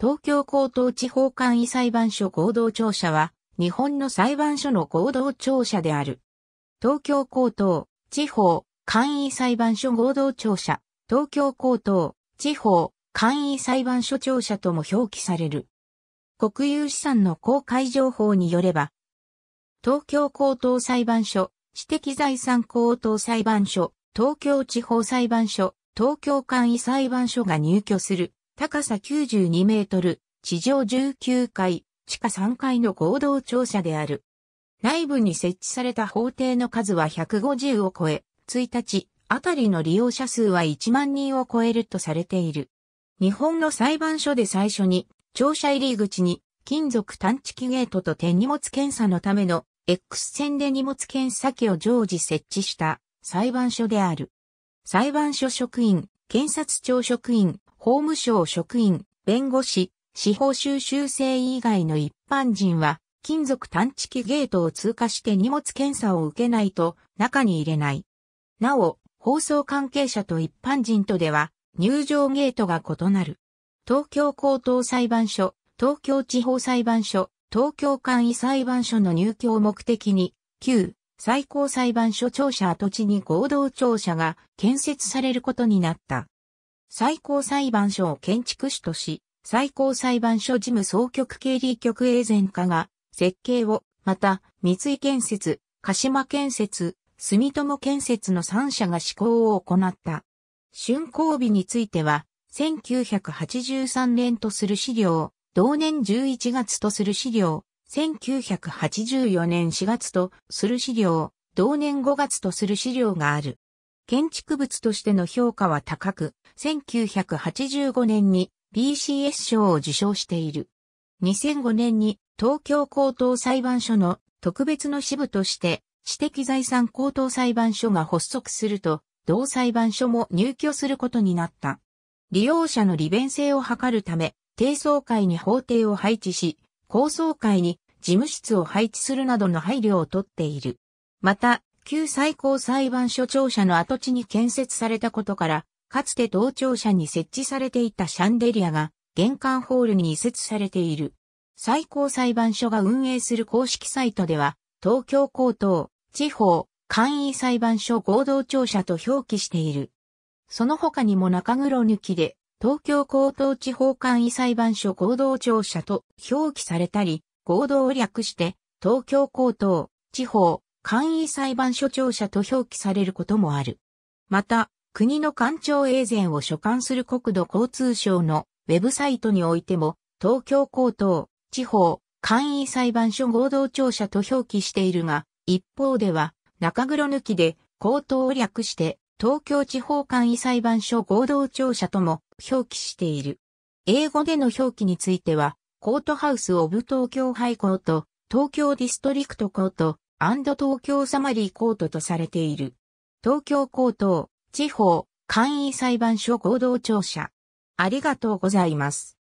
東京高等地方簡易裁判所合同庁舎は、日本の裁判所の合同庁舎である。東京高等地方簡易裁判所合同庁舎、東京高等地方簡易裁判所庁舎とも表記される。国有資産の公開情報によれば、東京高等裁判所、私的財産高等裁判所、東京地方裁判所、東京簡易裁判所が入居する高さ92メートル、地上19階、地下3階の合同庁舎である。内部に設置された法廷の数は150を超え、1日あたりの利用者数は1万人を超えるとされている。日本の裁判所で最初に、庁舎入り口に金属探知機ゲートと手荷物検査のための X 線で荷物検査機を常時設置した裁判所である。裁判所職員、検察庁職員、法務省職員、弁護士、司法修習生以外の一般人は、金属探知機ゲートを通過して荷物検査を受けないと中に入れない。なお、放送関係者と一般人とでは入場ゲートが異なる。東京高等裁判所、東京地方裁判所、東京簡易裁判所の入居を目的に、旧最高裁判所庁舎跡地に合同庁舎が建設されることになった。最高裁判所を建築士とし、最高裁判所事務総局経理局営全課が設計を、また、三井建設、鹿島建設、住友建設の3社が施行を行った。竣工日については、1983年とする資料、同年11月とする資料、1984年4月とする資料、同年5月とする資料がある。建築物としての評価は高く、1985年に BCS 賞を受賞している。2005年に東京高等裁判所の特別の支部として私的財産高等裁判所が発足すると、同裁判所も入居することになった。利用者の利便性を図るため、低層階に法廷を配置し、高層階に事務室を配置するなどの配慮をとっている。また、旧最高裁判所庁舎の跡地に建設されたことから、かつて同庁舎に設置されていたシャンデリアが玄関ホールに移設されている。最高裁判所が運営する公式サイトでは、東京高等、地方、簡易裁判所合同庁舎と表記している。その他にも中黒抜きで、東京高等地方簡易裁判所合同庁舎と表記されたり、合同を略して、東京高等、地方、簡易裁判所庁舎と表記されることもある。また、国の官庁営ーを所管する国土交通省のウェブサイトにおいても、東京高等、地方、簡易裁判所合同庁舎と表記しているが、一方では、中黒抜きで、高等を略して、東京地方簡易裁判所合同庁舎とも表記している。英語での表記については、コートハウスオブ東京ハイコート、東京ディストリクトコート、東京サマリーコートとされている。東京高等、地方、簡易裁判所合同庁舎。ありがとうございます。